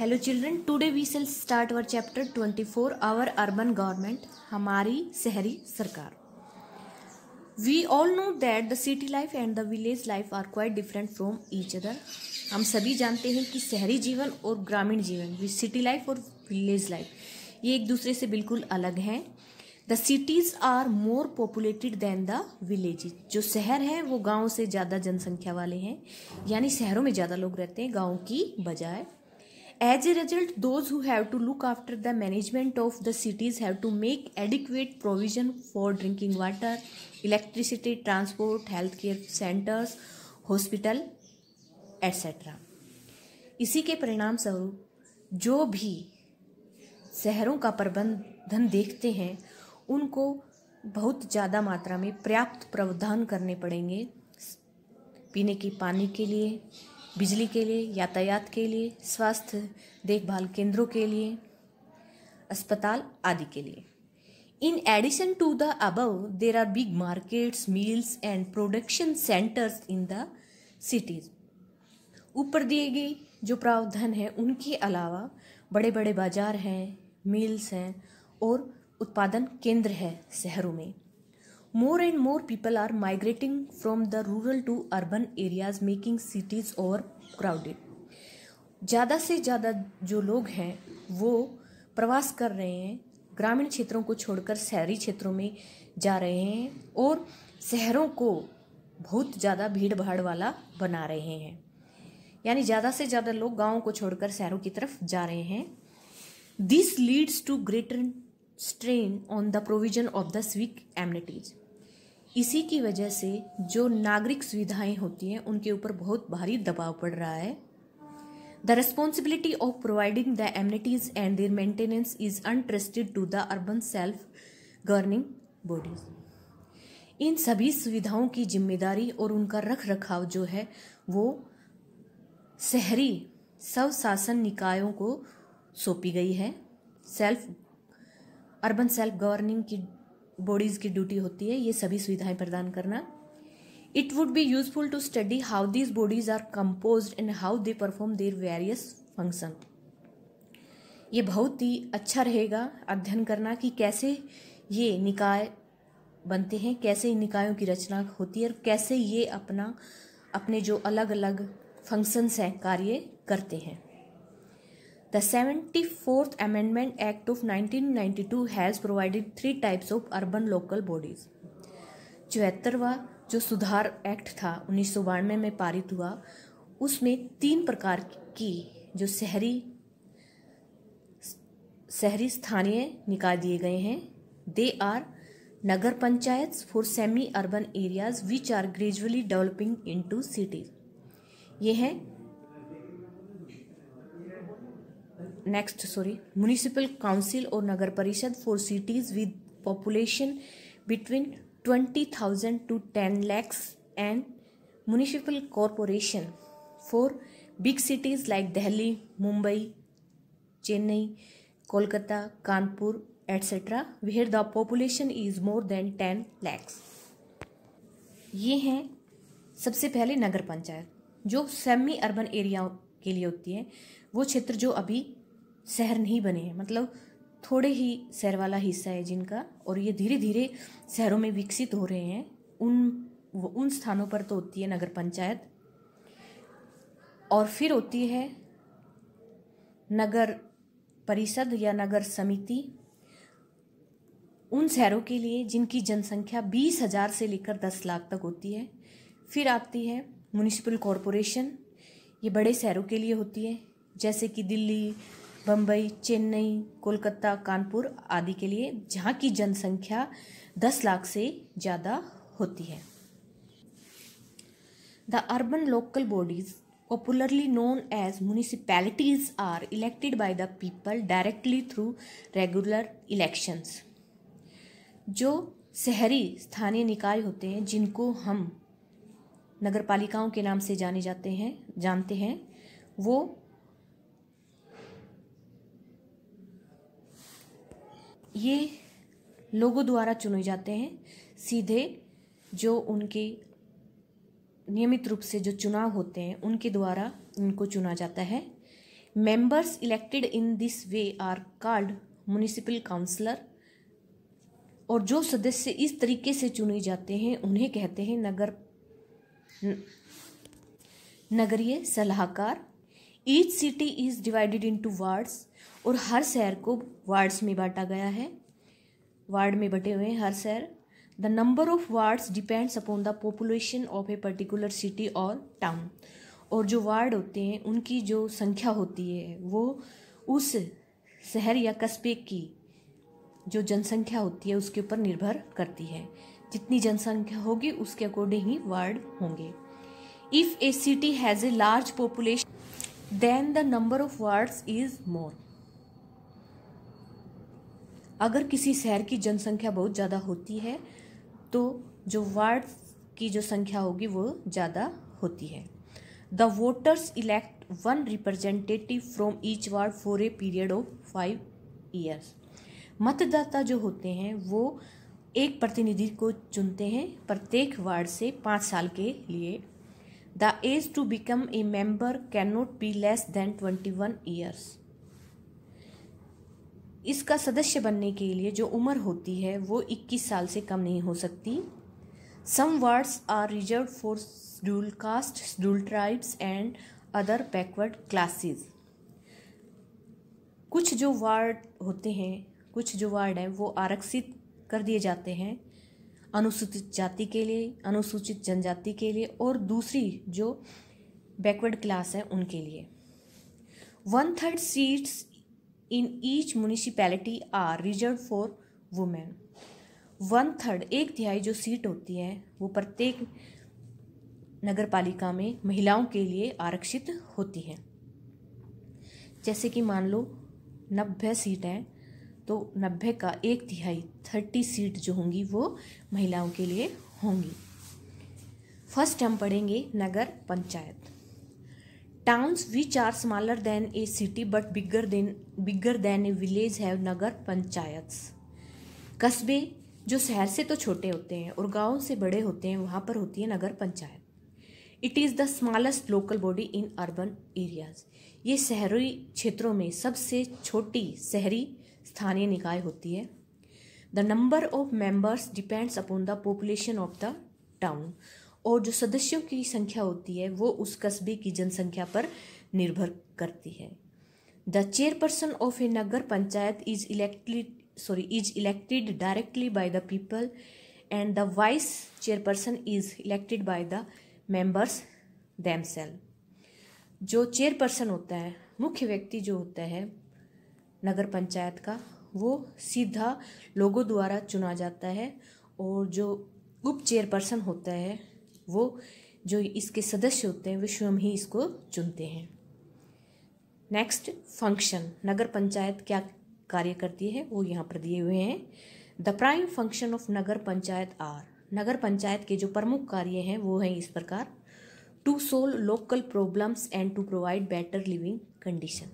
Hello children today we shall start our chapter 24 our urban government हमारी शहरी सरकार we all know that the city life and the village life are quite different from each other हम सभी जानते हैं कि शहरी जीवन और ग्रामीण जीवन सिटी लाइफ और विलेज लाइफ ये एक दूसरे से बिल्कुल अलग हैं the cities are more populated than the village जो शहर हैं वो गाँव से ज़्यादा जनसंख्या वाले हैं यानी शहरों में ज़्यादा लोग रहते हैं गाँव की बजाय as a result those who have to look after the management of the cities have to make adequate provision for drinking water electricity transport health care centres hospital etcetera इसी के परिणाम स्वरूप जो भी शहरों का प्रबंधन देखते हैं उनको बहुत ज़्यादा मात्रा में पर्याप्त प्रावधान करने पड़ेंगे पीने के पानी के लिए बिजली के लिए यातायात के लिए स्वास्थ्य देखभाल केंद्रों के लिए अस्पताल आदि के लिए इन एडिशन टू द अब there are big markets mills and production centres in the cities ऊपर दिए गए जो प्रावधान हैं उनके अलावा बड़े बड़े बाजार हैं मिल्स हैं और उत्पादन केंद्र है शहरों में More and more people are migrating from the rural to urban areas, making cities overcrowded. ज़्यादा से ज़्यादा जो लोग हैं वो प्रवास कर रहे हैं ग्रामीण क्षेत्रों को छोड़कर शहरी क्षेत्रों में जा रहे हैं और शहरों को बहुत ज़्यादा भीड़ भाड़ वाला बना रहे हैं यानी ज़्यादा से ज़्यादा लोग गाँव को छोड़कर शहरों की तरफ जा रहे हैं this leads to greater strain on the provision of the civic amenities इसी की वजह से जो नागरिक सुविधाएं होती हैं उनके ऊपर बहुत भारी दबाव पड़ रहा है the responsibility of providing the amenities and their maintenance is entrusted to the urban self governing bodies इन सभी सुविधाओं की जिम्मेदारी और उनका रख रखाव जो है वो शहरी स्वशासन निकायों को सौंपी गई है सेल्फ अर्बन सेल्फ गवर्निंग की बॉडीज़ की ड्यूटी होती है ये सभी सुविधाएं प्रदान करना it would be useful to study how these bodies are composed and how they perform their various function ये बहुत ही अच्छा रहेगा अध्ययन करना कि कैसे ये निकाय बनते हैं कैसे इन निकायों की रचना होती है और कैसे ये अपना अपने जो अलग अलग फंक्शंस हैं कार्य करते हैं The 74th Amendment Act of 1992 has provided three types of urban local bodies. चौहत्तरवा जो सुधार एक्ट था उन्नीस सौ बानवे में पारित हुआ उसमें तीन प्रकार की जो शहरी शहरी स्थानीय निकाय दिए गए हैं they are Nagar Panchayat for semi urban areas which are gradually developing into cities ये हैं नेक्स्ट सॉरी म्यूनिसिपल काउंसिल और Nagar Parishad for cities with population between twenty thousand to ten lakhs and municipal corporation for big cities like Delhi Mumbai Chennai Kolkata Kanpur etcetera where the population is more than ten lakhs ये हैं सबसे पहले नगर पंचायत जो semi urban area के लिए होती है वो क्षेत्र जो अभी शहर नहीं बने हैं मतलब थोड़े ही शहर वाला हिस्सा है जिनका और ये धीरे धीरे शहरों में विकसित हो रहे हैं उन उन स्थानों पर तो होती है नगर पंचायत और फिर होती है नगर परिषद या नगर समिति उन शहरों के लिए जिनकी जनसंख्या बीस हज़ार से लेकर दस लाख तक होती है फिर आती है म्यूनिसिपल कॉरपोरेशन ये बड़े शहरों के लिए होती है जैसे कि दिल्ली बम्बई चेन्नई कोलकाता कानपुर आदि के लिए जहाँ की जनसंख्या दस लाख से ज़्यादा होती है the urban local bodies popularly known as municipalities are elected by the people directly through regular elections जो शहरी स्थानीय निकाय होते हैं जिनको हम नगर पालिकाओं के नाम से जाने जाते हैं जानते हैं वो ये लोगों द्वारा चुने जाते हैं सीधे जो उनके नियमित रूप से जो चुनाव होते हैं उनके द्वारा इनको चुना जाता है members elected in this way are called municipal councillor और जो सदस्य इस तरीके से चुने जाते हैं उन्हें कहते हैं नगर नगरीय सलाहकार each city is divided into wards और हर शहर को वार्ड्स में बांटा गया है वार्ड में बटे हुए हैं हर शहर the number of wards depends upon the population of a particular city और टाउन और जो वार्ड होते हैं उनकी जो संख्या होती है वो उस शहर या कस्बे की जो जनसंख्या होती है उसके ऊपर निर्भर करती है जितनी जनसंख्या होगी उसके अकॉर्डिंग ही वार्ड होंगे if a city has a large population then the number of wards is more अगर किसी शहर की जनसंख्या बहुत ज़्यादा होती है तो जो वार्ड की जो संख्या होगी वो ज़्यादा होती है the voters elect one representative from each ward for a period of five years मतदाता जो होते हैं वो एक प्रतिनिधि को चुनते हैं प्रत्येक वार्ड से पाँच साल के लिए the age to become a member cannot be less than twenty one years इसका सदस्य बनने के लिए जो उम्र होती है वो 21 साल से कम नहीं हो सकती some wards are reserve for schedule caste schedule tribes and other backward classes कुछ जो वार्ड होते हैं कुछ जो वार्ड हैं वो आरक्षित कर दिए जाते हैं अनुसूचित जाति के लिए अनुसूचित जनजाति के लिए और दूसरी जो बैकवर्ड क्लास है उनके लिए one third seats in each municipality are reserve for women one third एक तिहाई जो सीट होती है वो प्रत्येक नगर पालिका में महिलाओं के लिए आरक्षित होती है जैसे कि मान लो नब्बे सीट हैं तो नब्बे का एक तिहाई थर्टी सीट जो होंगी वो महिलाओं के लिए होंगी फर्स्ट हम पढ़ेंगे Nagar Panchayat towns which are smaller than a city but bigger than bigger than a village have Nagar Panchayat कस्बे जो शहर से तो छोटे होते हैं और गाँव से बड़े होते हैं वहाँ पर होती है Nagar Panchayat it is the smallest local body in urban areas ये शहरी क्षेत्रों में सबसे छोटी शहरी स्थानीय निकाय होती है the number of members depends upon the population of the town और जो सदस्यों की संख्या होती है वो उस कस्बे की जनसंख्या पर निर्भर करती है the chairperson of a Nagar Panchayat is elected sorry is elected directly by the people and the vice chairperson is elected by the members themselves जो चेयरपर्सन होता है मुख्य व्यक्ति जो होता है नगर पंचायत का वो सीधा लोगों द्वारा चुना जाता है और जो उप चेयरपर्सन होता है वो जो इसके सदस्य होते हैं वे स्वयं ही इसको चुनते हैं नेक्स्ट फंक्शन नगर पंचायत क्या कार्य करती है वो यहाँ पर दिए हुए हैं the prime function of Nagar Panchayat are Nagar Panchayat के जो प्रमुख कार्य हैं वो हैं इस प्रकार to solve local problems and to provide better living condition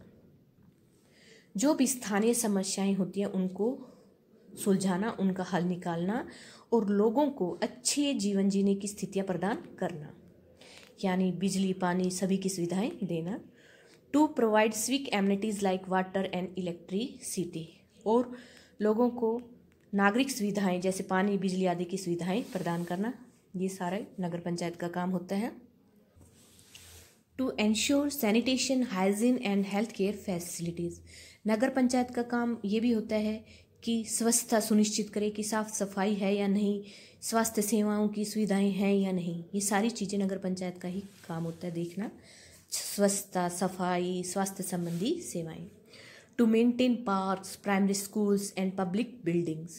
जो भी स्थानीय समस्याएं होती हैं उनको सुलझाना उनका हल निकालना और लोगों को अच्छे जीवन जीने की स्थितियाँ प्रदान करना यानी बिजली पानी सभी की सुविधाएं देना to provide civic amenities like water and electricity और लोगों को नागरिक सुविधाएं जैसे पानी बिजली आदि की सुविधाएं प्रदान करना ये सारे नगर पंचायत का काम होता है to ensure sanitation hygiene and health care facilities Nagar Panchayat का काम ये भी होता है कि स्वस्थता सुनिश्चित करे कि साफ सफाई है या नहीं स्वास्थ्य सेवाओं की सुविधाएं हैं या नहीं ये सारी चीज़ें नगर पंचायत का ही काम होता है देखना स्वच्छता सफाई स्वास्थ्य संबंधी सेवाएं to maintain parks primary schools and public buildings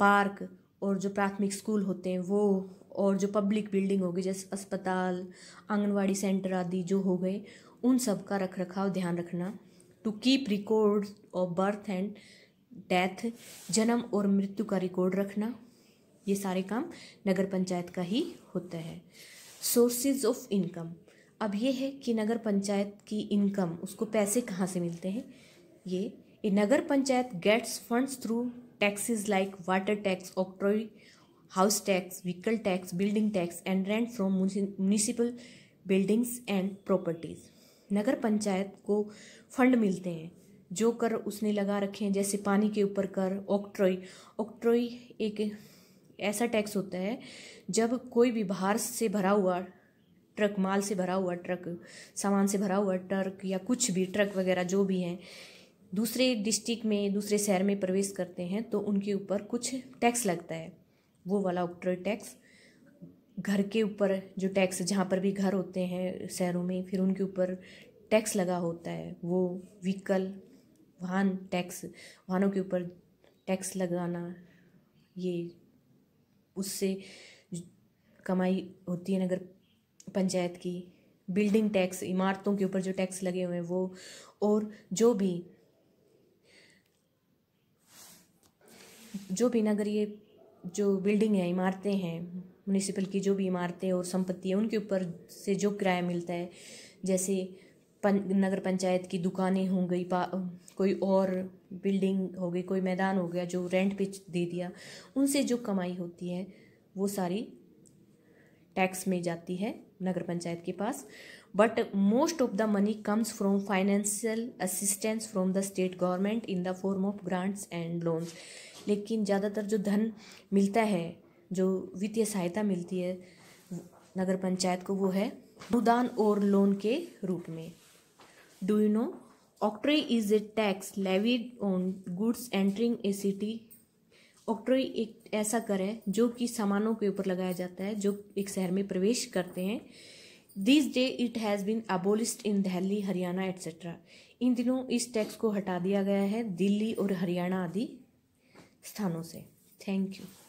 park और जो प्राथमिक स्कूल होते हैं वो और जो पब्लिक बिल्डिंग होगी जैसे अस्पताल आंगनवाड़ी सेंटर आदि जो हो गए उन सब का रख रखाव ध्यान रखना to keep record of birth and death जन्म और मृत्यु का रिकॉर्ड रखना ये सारे काम नगर पंचायत का ही होता है सोर्सेज ऑफ इनकम अब ये है कि नगर पंचायत की इनकम उसको पैसे कहाँ से मिलते हैं ये, Nagar Panchayat gets funds through taxes like water tax octroi house tax vehicle tax building tax and rent from municipal buildings and properties Nagar Panchayat को फंड मिलते हैं जो कर उसने लगा रखे हैं जैसे पानी के ऊपर कर ऑक्ट्रोई ऑक्ट्रोई एक ऐसा टैक्स होता है जब कोई भी बाहर से भरा हुआ ट्रक माल से भरा हुआ ट्रक सामान से भरा हुआ ट्रक या कुछ भी ट्रक वगैरह जो भी हैं दूसरे डिस्ट्रिक्ट में दूसरे शहर में प्रवेश करते हैं तो उनके ऊपर कुछ टैक्स लगता है वो वाला ऑक्ट्रोई टैक्स घर के ऊपर जो टैक्स जहाँ पर भी घर होते हैं शहरों में फिर उनके ऊपर टैक्स लगा होता है वो व्हीकल वाहन टैक्स वाहनों के ऊपर टैक्स लगाना ये उससे कमाई होती है नगर पंचायत की बिल्डिंग टैक्स इमारतों के ऊपर जो टैक्स लगे हुए हैं वो और जो भी जो भी नगर ये जो बिल्डिंग है इमारतें हैं म्यूनिसिपल की जो भी इमारतें और संपत्ति है उनके ऊपर से जो किराया मिलता है जैसे पन नगर पंचायत की दुकानें हो गई पा कोई और बिल्डिंग हो गई कोई मैदान हो गया जो रेंट पे दे दिया उनसे जो कमाई होती है वो सारी टैक्स में जाती है नगर पंचायत के पास but most of the money comes from financial assistance from the state government in the form of grants and loans लेकिन ज़्यादातर जो धन मिलता है जो वित्तीय सहायता मिलती है नगर पंचायत को वो है अनुदान और लोन के रूप में Do you know? Octroi is a tax levied on goods entering a city. Octroi एक ऐसा कर है जो कि सामानों के ऊपर लगाया जाता है जो एक शहर में प्रवेश करते हैं this day it has been abolished in Delhi Haryana etcetera इन दिनों इस टैक्स को हटा दिया गया है दिल्ली और हरियाणा आदि स्थानों से थैंक यू